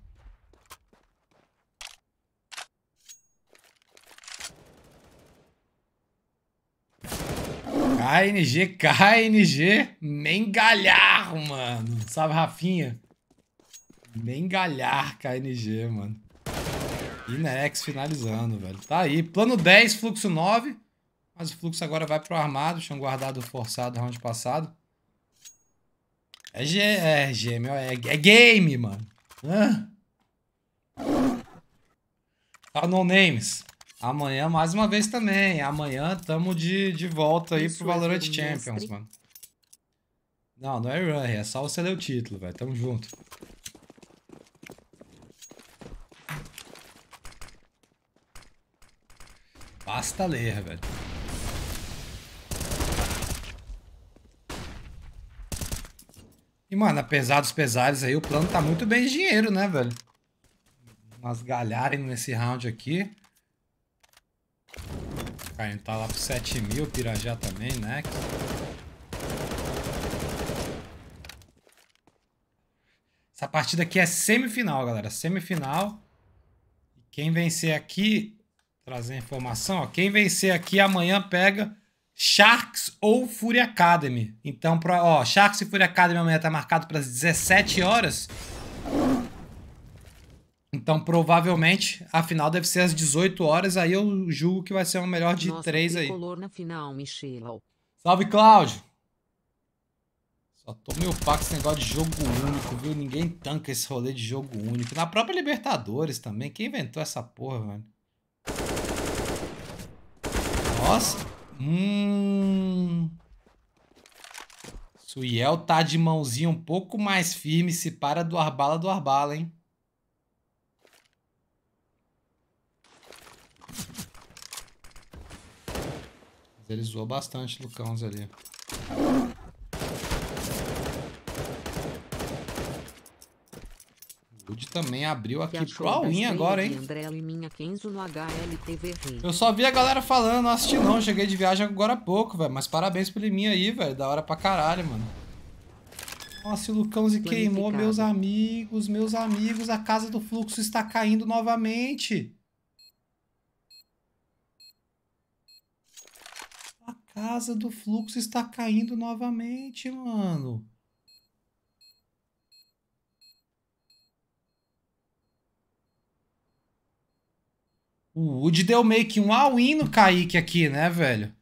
KNG, KNG, mengalhar, mano. Sabe, Rafinha? Mengalhar, KNG, mano. Inex finalizando, velho. Tá aí. Plano 10, fluxo 9. Mas o fluxo agora vai pro armado. Tinham guardado o forçado round passado. É, G, é, é gêmeo, é, é game, mano. Hã? Ah, no names. Amanhã, mais uma vez também. Amanhã tamo de, de volta aí Isso pro Valorant é Champions, mestre. mano. Não, não é run, é só você ler o título, velho. Tamo junto. Basta ler, velho. E, mano, apesar dos pesares aí, o plano tá muito bem de dinheiro, né, velho? Umas galharem nesse round aqui. Cara, tá lá pro 7 mil, Pirajá também, né? Essa partida aqui é semifinal, galera. Semifinal. Quem vencer aqui, trazer a informação, ó. Quem vencer aqui amanhã pega Sharks ou Fury Academy. Então, pra, ó, Sharks e Fury Academy amanhã tá marcado para as 17 horas. Então, provavelmente, a final deve ser às 18 horas, aí eu julgo que vai ser uma melhor de Nossa, três aí. na final, Salve, Cláudio! Só tô meio paco esse negócio de jogo único, viu? Ninguém tanca esse rolê de jogo único. Na própria Libertadores também. Quem inventou essa porra, velho? Nossa! Hum... Suiel tá de mãozinha um pouco mais firme, se para do Arbala do Arbala, hein? Ele zoou bastante Lucãos ali. Good também abriu aqui pro Alwin agora, hein? Eu só vi a galera falando, não assisti não, cheguei de viagem agora há pouco, velho. Mas parabéns pro Liminha aí, velho. Da hora pra caralho, mano. Nossa, o Lucão se queimou, meus amigos, meus amigos. A casa do fluxo está caindo novamente. casa do fluxo está caindo novamente, mano. O Wood deu meio que um all-in no Kaique aqui, né, velho?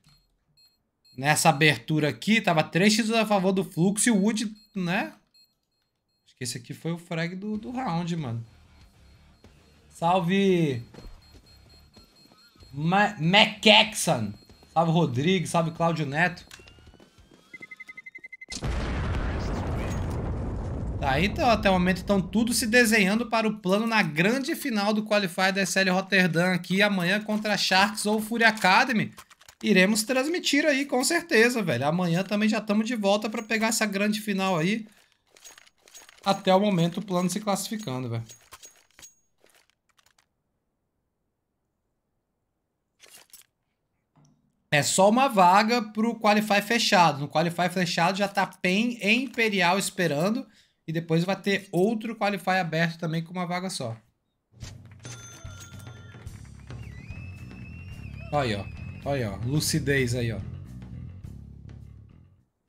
Nessa abertura aqui, tava 3x a favor do fluxo e o Wood, né? Acho que esse aqui foi o frag do, do round, mano. Salve! Ma Macaxon! Salve Rodrigues, salve Cláudio Neto. Tá, então até o momento estão tudo se desenhando para o plano na grande final do Qualify da SL Rotterdam aqui amanhã contra Sharks ou Fury Academy. Iremos transmitir aí com certeza, velho. Amanhã também já estamos de volta para pegar essa grande final aí. Até o momento o plano se classificando, velho. É só uma vaga pro Qualify fechado. No Qualify fechado já tá PEN e Imperial esperando. E depois vai ter outro Qualify aberto também com uma vaga só. Olha aí, ó. Olha aí, ó. Lucidez aí, ó.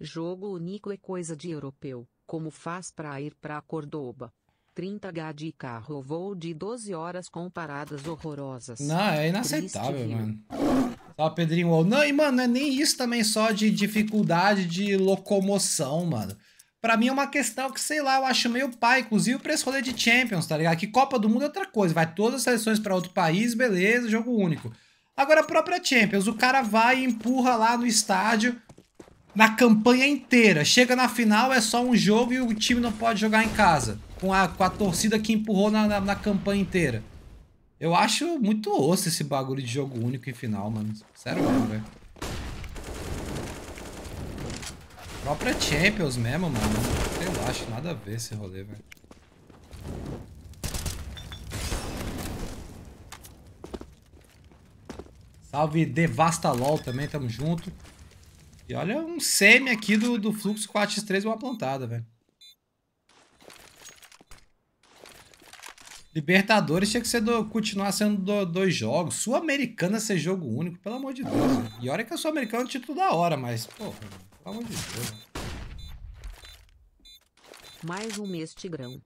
Jogo único é coisa de europeu. Como faz pra ir pra Cordoba? 30H de carro voo de 12 horas com paradas horrorosas. Não, é inaceitável, Triste, mano. Só Pedrinho ou Não, e mano, não é nem isso também só de dificuldade de locomoção, mano. Pra mim é uma questão que, sei lá, eu acho meio pai, inclusive pra esse rolê de Champions, tá ligado? Que Copa do Mundo é outra coisa, vai todas as seleções para outro país, beleza, jogo único. Agora a própria Champions, o cara vai e empurra lá no estádio na campanha inteira. Chega na final, é só um jogo e o time não pode jogar em casa. Com a, com a torcida que empurrou na, na, na campanha inteira. Eu acho muito osso esse bagulho de jogo único em final, mano. Sério mesmo, velho. Própria Champions mesmo, mano. Sei lá, acho nada a ver esse rolê, velho. Salve Devasta LOL também, tamo junto. E olha um semi aqui do, do Fluxo 4x3, uma plantada, velho. Libertadores tinha que ser do, continuar sendo do, dois jogos. Sul-Americana ser jogo único, pelo amor de Deus. E olha que a Sul-Americana é um título da hora, mas, porra, pelo amor de Deus. Mais um mês Tigrão.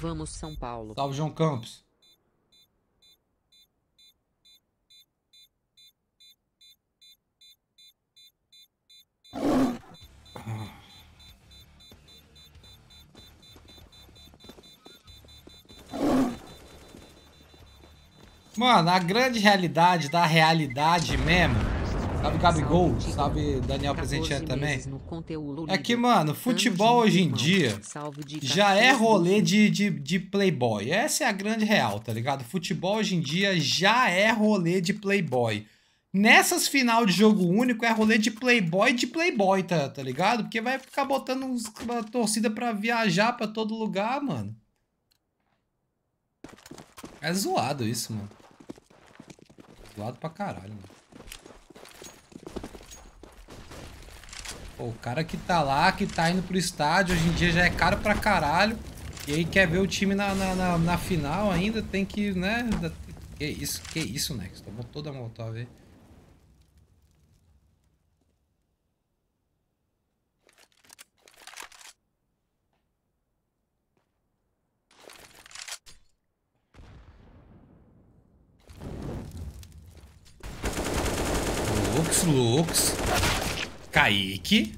Vamos São Paulo. Salve, João Campos. Ah. Mano, a grande realidade da realidade mesmo. Sabe é, Gabigol, sabe Daniel Presentinha também. É que, mano, futebol hoje em dia já é rolê de, de, de playboy. Essa é a grande real, tá ligado? Futebol hoje em dia já é rolê de playboy. Nessas final de jogo único é rolê de playboy de playboy, tá, tá ligado? Porque vai ficar botando uns, uma torcida pra viajar pra todo lugar, mano. É zoado isso, mano lado pra caralho, mano. Pô, o cara que tá lá, que tá indo pro estádio, hoje em dia já é caro pra caralho. E aí quer ver o time na, na, na, na final ainda, tem que, né? Que isso, que isso, Nex? Tomou toda a molotov aí. Flux, Kaique.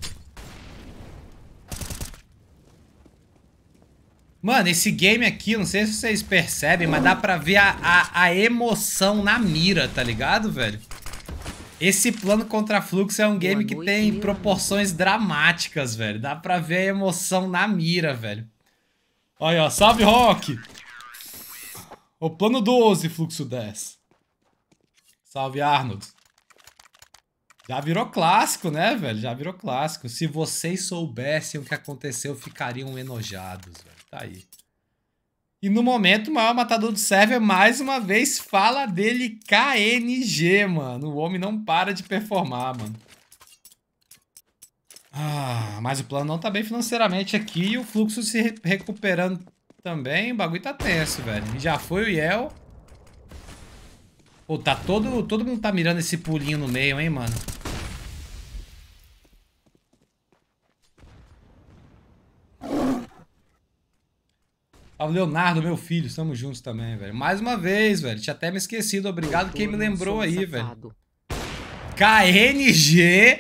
Mano, esse game aqui, não sei se vocês percebem, mas dá pra ver a, a, a emoção na mira, tá ligado, velho? Esse plano contra fluxo é um game que tem proporções dramáticas, velho. Dá pra ver a emoção na mira, velho. Olha, ó, salve, Rock! O plano 12, fluxo 10. Salve, Arnold. Já virou clássico, né, velho? Já virou clássico. Se vocês soubessem o que aconteceu, ficariam enojados, velho. Tá aí. E no momento, o maior matador do server, é mais uma vez, fala dele KNG, mano. O homem não para de performar, mano. Ah, mas o plano não tá bem financeiramente aqui e o fluxo se recuperando também. O bagulho tá tenso, velho. já foi o Yel. Pô, tá todo... Todo mundo tá mirando esse pulinho no meio, hein, mano. Ao Leonardo, meu filho, estamos juntos também, velho. Mais uma vez, velho. Tinha até me esquecido. Obrigado Doutor, quem me lembrou aí, safado. velho. KNG.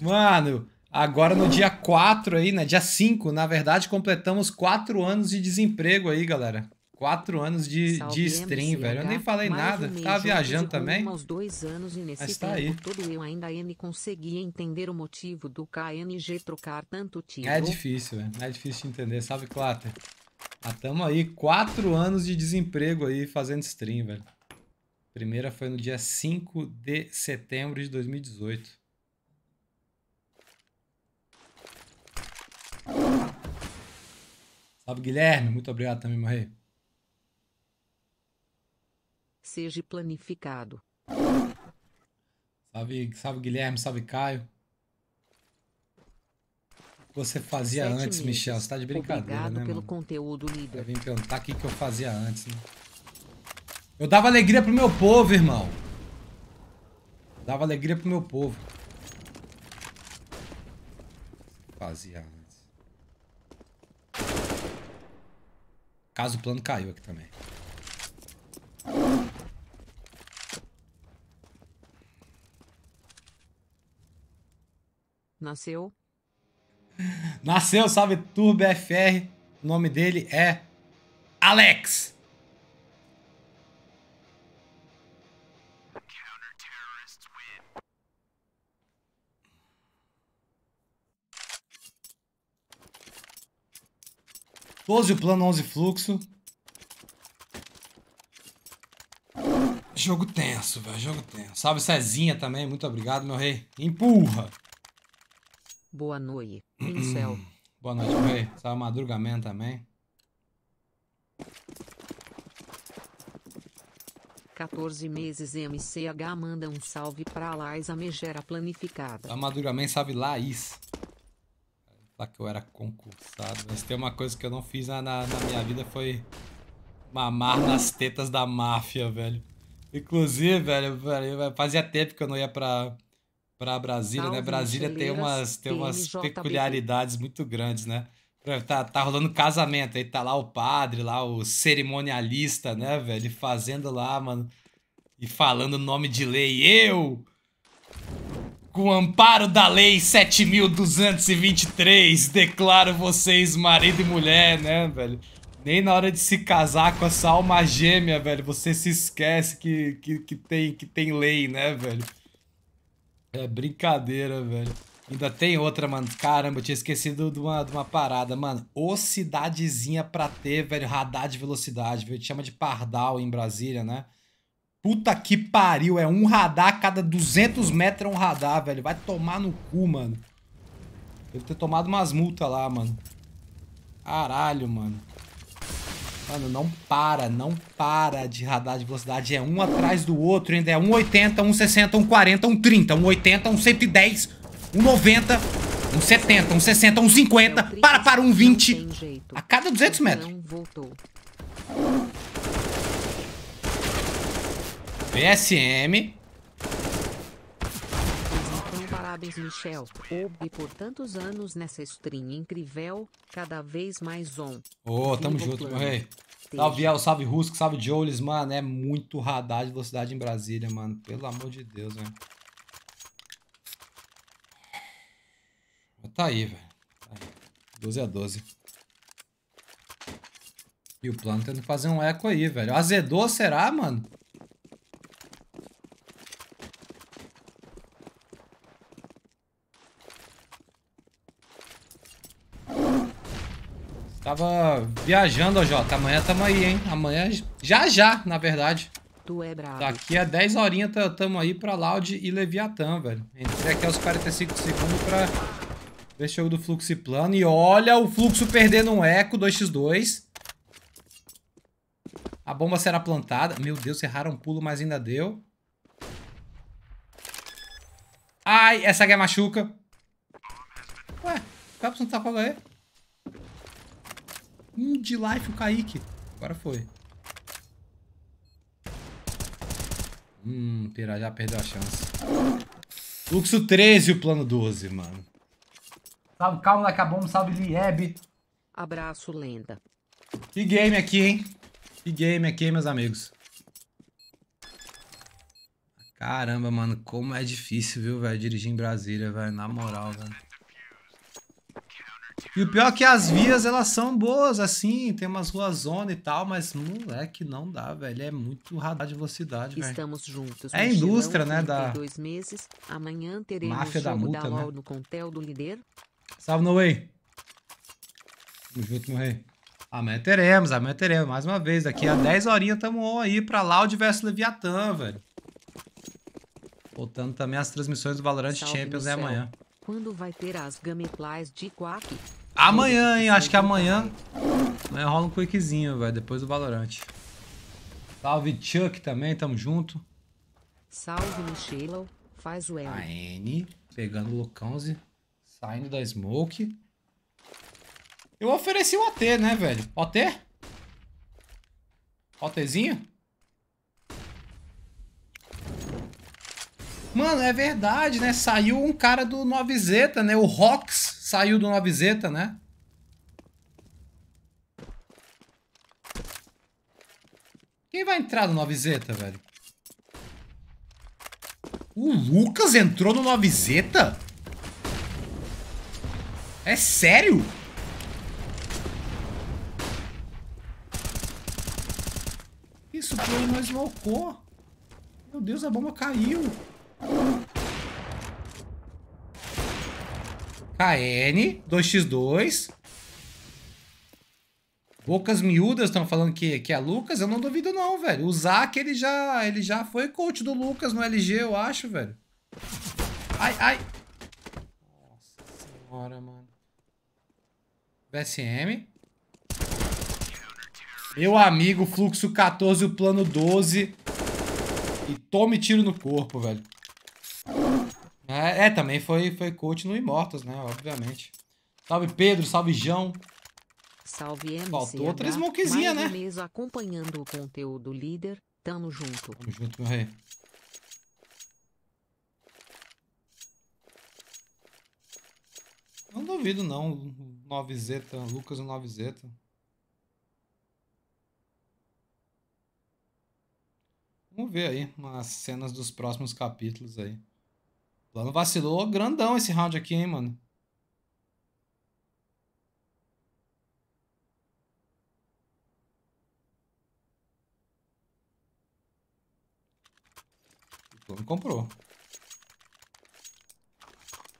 Mano, agora no dia 4 aí, né? Dia 5, na verdade, completamos 4 anos de desemprego aí, galera. 4 anos de, de stream, velho. Eu nem falei nada. Um Tava viajando também. dois anos e nesse Mas tá aí. todo eu ainda consegui entender o motivo do KNG trocar tanto tiro. É difícil, velho. É difícil de entender. Sabe, Clater? Ah, tamo aí, quatro anos de desemprego aí fazendo stream, velho. Primeira foi no dia 5 de setembro de 2018. Salve, Guilherme. Muito obrigado também, Marrei. Seja planificado. Salve, salve, Guilherme. Salve, Caio você fazia Sete antes, meses. Michel. Você tá de brincadeira, Obrigado né, pelo mano? conteúdo, líder. Vai vir perguntar o que, que eu fazia antes, né? Eu dava alegria pro meu povo, irmão. Dava alegria pro meu povo. Fazia antes. Caso o plano caiu aqui também. Nasceu, Nasceu, salve Turbo FR. O nome dele é Alex. Doze o plano, onze fluxo. Jogo tenso, velho. Jogo tenso. Salve Cezinha também. Muito obrigado, meu rei. Empurra. Boa noite, pincel. Boa noite, Oi. Salve madrugamento também. 14 meses MCH manda um salve pra Laís a Megera Planificada. Salve madrugamento, salve Laís. Falar que eu era concursado. Mas tem uma coisa que eu não fiz na, na, na minha vida foi mamar nas tetas da máfia, velho. Inclusive, velho, velho, fazia tempo que eu não ia pra para Brasília, né? Salve, né? Brasília tem umas, tem umas peculiaridades muito grandes, né? Tá, tá rolando casamento, aí tá lá o padre, lá o cerimonialista, né, velho? Fazendo lá, mano. E falando o nome de lei. Eu, com amparo da lei 7223, declaro vocês marido e mulher, né, velho? Nem na hora de se casar com essa alma gêmea, velho, você se esquece que, que, que, tem, que tem lei, né, velho? É brincadeira, velho. Ainda tem outra, mano. Caramba, eu tinha esquecido de uma, de uma parada, mano. Ô cidadezinha pra ter, velho, radar de velocidade, velho. Chama de pardal em Brasília, né? Puta que pariu, é um radar a cada 200 metros é um radar, velho. Vai tomar no cu, mano. Deve ter tomado umas multas lá, mano. Caralho, mano. Mano, não para, não para de radar de velocidade. É um atrás do outro, ainda é 1,80, 1,60, 1,40, 1,30, 1,80, 1,110, 1,90, 1,70, 1,60, 1,50. Para, para, 1,20. A cada 200 metros. PSM. Parabéns, Michel. Obi por tantos anos nessa stream incrível, cada vez mais on. Ô, oh, tamo Vivo junto, meu rei. Salve El, salve Rusco, salve Jolis, mano. É muito radar de velocidade em Brasília, mano. Pelo amor de Deus, velho. Tá aí, velho. Tá 12 a 12. E o plano tendo que fazer um eco aí, velho. Azedou, será, mano? Tava viajando, ó, Jota. Amanhã tamo aí, hein? Amanhã, já já, na verdade. Tu é bravo. Daqui a 10 horinhas tamo aí pra Loud e Leviatã, velho. Entrei aqui aos 45 segundos pra ver esse jogo do fluxo e plano. E olha o fluxo perdendo um eco, 2x2. A bomba será plantada. Meu Deus, erraram um pulo, mas ainda deu. Ai, essa guerra é machuca. Ué, o Caps não tá com a um de life o Kaique. Agora foi. Hum, pera já perdeu a chance. Fluxo 13 o plano 12, mano. Salve, calma, acabamos. Salve, Lieb. Abraço, lenda. Que game aqui, hein? Que game aqui, meus amigos. Caramba, mano, como é difícil, viu, velho, dirigir em Brasília, velho, na moral, velho. E o pior é que as vias, elas são boas, assim, tem umas ruas zona e tal, mas moleque, não dá, velho. É muito radar de velocidade, velho. Estamos juntos. É a indústria, né? Da... Dois meses, amanhã teremos Máfia da multa, da né? no Contel do líder. Salve, no way. Tamo junto, meu rei. Amanhã teremos, amanhã teremos. Mais uma vez, daqui a 10 horinhas tamo aí pra o diverso Leviatã, velho. Voltando também as transmissões do Valorant Salve Champions é amanhã. Quando vai ter as gameplays de Quack? Amanhã, hein? Acho que amanhã. Né, rola um quickzinho, velho. Depois do Valorante. Salve, Chuck também. Tamo junto. Salve, Michelo. Faz o L. A N. Pegando o Locanze. Saindo da Smoke. Eu ofereci o AT, né, velho? OT? OTzinho? Mano, é verdade, né? Saiu um cara do 9Z, né? O Rox. Saiu do 9 né? Quem vai entrar no 9 velho? O Lucas entrou no 9 É sério? Isso, o plano não Meu Deus, a bomba caiu. KN, 2x2. Bocas miúdas estão falando que, que é Lucas. Eu não duvido não, velho. O Zac, ele já, ele já foi coach do Lucas no LG, eu acho, velho. Ai, ai. Nossa senhora, mano. BSM. Meu amigo, fluxo 14, o plano 12. E tome tiro no corpo, velho. É, também foi, foi coach no Imortos, né? Obviamente. Salve Pedro, salve João. Salve MC. Faltou outra smokezinha, né? mês acompanhando o conteúdo líder. Tamo junto. Tamo junto, meu rei. Não duvido, não. 9Z, Lucas o 9Z. Vamos ver aí umas cenas dos próximos capítulos aí. O plano vacilou grandão esse round aqui, hein, mano. O plano comprou.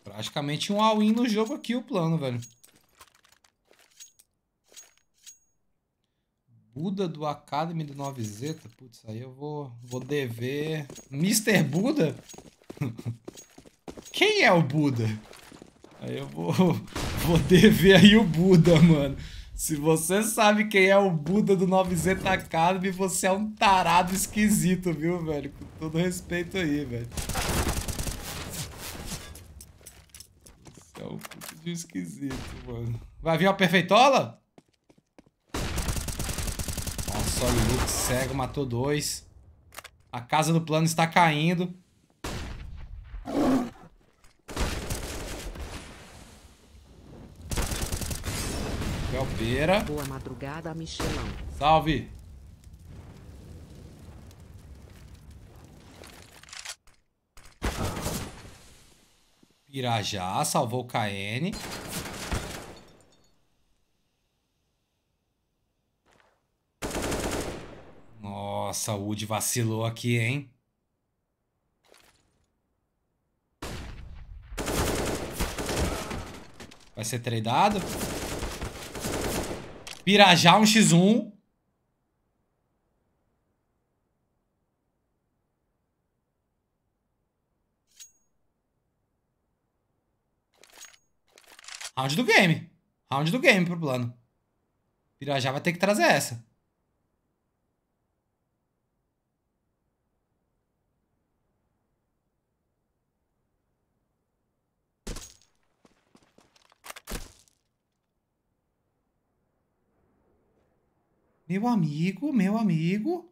Praticamente um all-in no jogo aqui, o plano, velho. Buda do Academy do 9Z. Putz, aí eu vou, vou dever. Mr. Buda? Quem é o Buda? Aí eu vou, vou dever aí o Buda, mano. Se você sabe quem é o Buda do 900 Academy, você é um tarado esquisito, viu, velho? Com todo respeito aí, velho. Você é um puto de esquisito, mano. Vai vir uma perfeitola? Nossa, olha o Luke cego, matou dois. A casa do plano está caindo. Boa madrugada, Michelão. Salve. Pirajá, salvou o KN. Nossa, o Wood vacilou aqui, hein? Vai ser treinado? Pirajá, um X1. Round do game. Round do game pro plano. Pirajá vai ter que trazer essa. Meu amigo, meu amigo.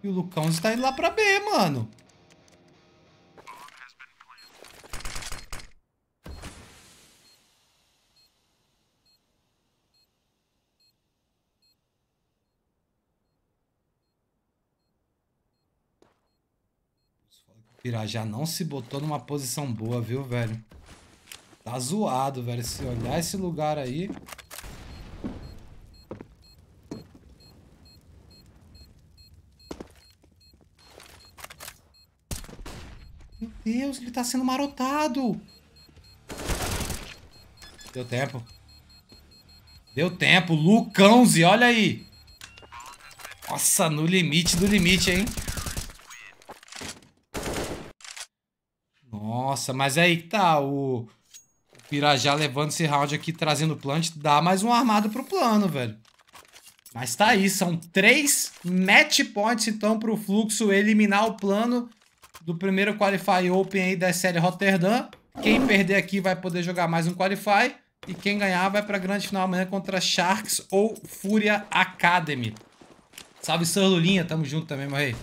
E o Lucão está indo lá para B, mano. já não se botou numa posição boa, viu, velho? Tá zoado, velho. Se olhar esse lugar aí, Deus, ele tá sendo marotado. Deu tempo. Deu tempo. Lucãoze, olha aí. Nossa, no limite do limite, hein? Nossa, mas é aí que tá. O, o Pirajá levando esse round aqui, trazendo plant, dá mais um armado pro plano, velho. Mas tá aí, são três match points, então, pro Fluxo eliminar o plano do primeiro Qualify Open aí da série Rotterdam. Quem perder aqui vai poder jogar mais um Qualify. E quem ganhar vai para a grande final amanhã contra Sharks ou Fúria Academy. Salve, Sir Lulinha. Tamo junto também, meu rei.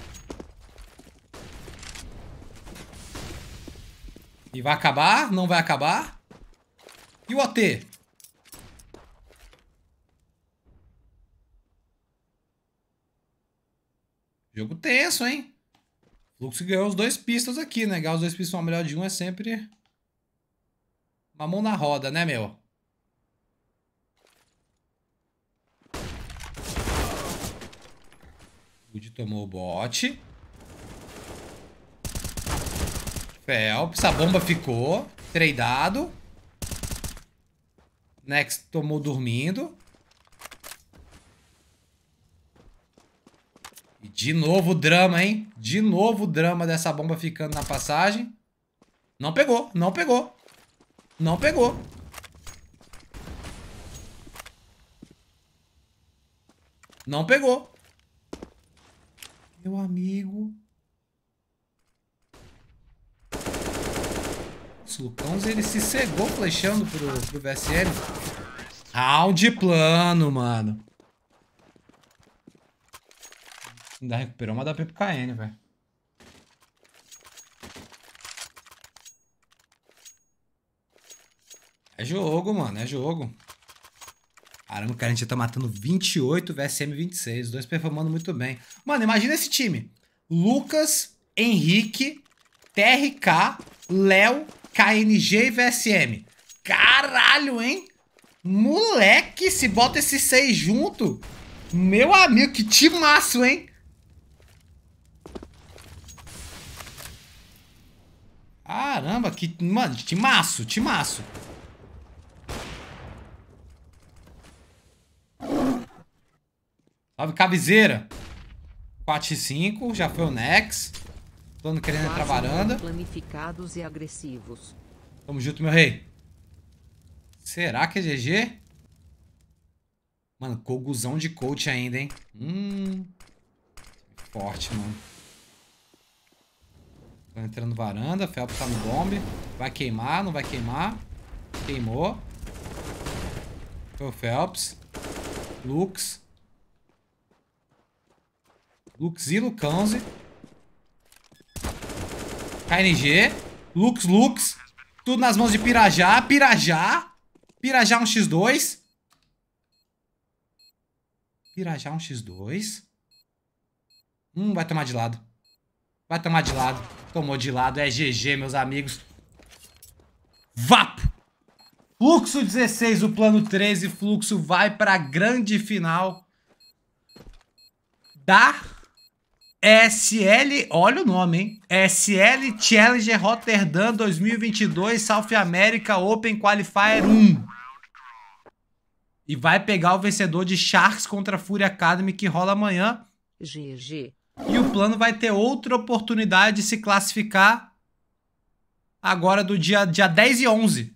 E vai acabar? Não vai acabar? E o OT? Jogo tenso, hein? Lux ganhou os dois pistas aqui, né? Ganhar os dois pistas, uma melhor de um é sempre uma mão na roda, né, meu? Wood tomou o bot. Phelps, a bomba ficou. Treidado. Next tomou dormindo. E de novo drama, hein? De novo drama dessa bomba ficando na passagem. Não pegou, não pegou. Não pegou. Não pegou. Meu amigo. Os Lucãos, ele se cegou flechando pro, pro VSL. Round plano, mano. Ainda recuperou uma da PPKN, velho. É jogo, mano, é jogo. Caramba, cara, a gente tá matando 28 VSM 26, os dois performando muito bem. Mano, imagina esse time. Lucas, Henrique, TRK, Léo, KNG e VSM. Caralho, hein? Moleque, se bota esses seis junto. Meu amigo, que timaço, hein? Caramba, que. Mano, timaço, timaço. Salve, cabezeira. 4 e 5, já foi o Nex. não querendo entrar varanda. Planificados e agressivos. Tamo junto, meu rei. Será que é GG? Mano, coguzão de coach ainda, hein? Hum. Forte, mano. Tô entrando varanda, Felps tá no bombe. Vai queimar, não vai queimar. Queimou. Foi o Phelps. Lux. Lux e Lucãoze. KNG. Lux, Lux. Tudo nas mãos de Pirajá. Pirajá. Pirajá 1x2. Pirajá 1x2. Hum, vai tomar de lado. Vai tomar de lado. Tomou de lado, é GG, meus amigos. Vapo! Fluxo 16, o plano 13, fluxo vai para grande final da SL, olha o nome, hein? SL Challenger Rotterdam 2022 South America Open Qualifier 1. E vai pegar o vencedor de Sharks contra Fury Academy que rola amanhã. GG. E o plano vai ter outra oportunidade de se classificar agora do dia, dia 10 e 11.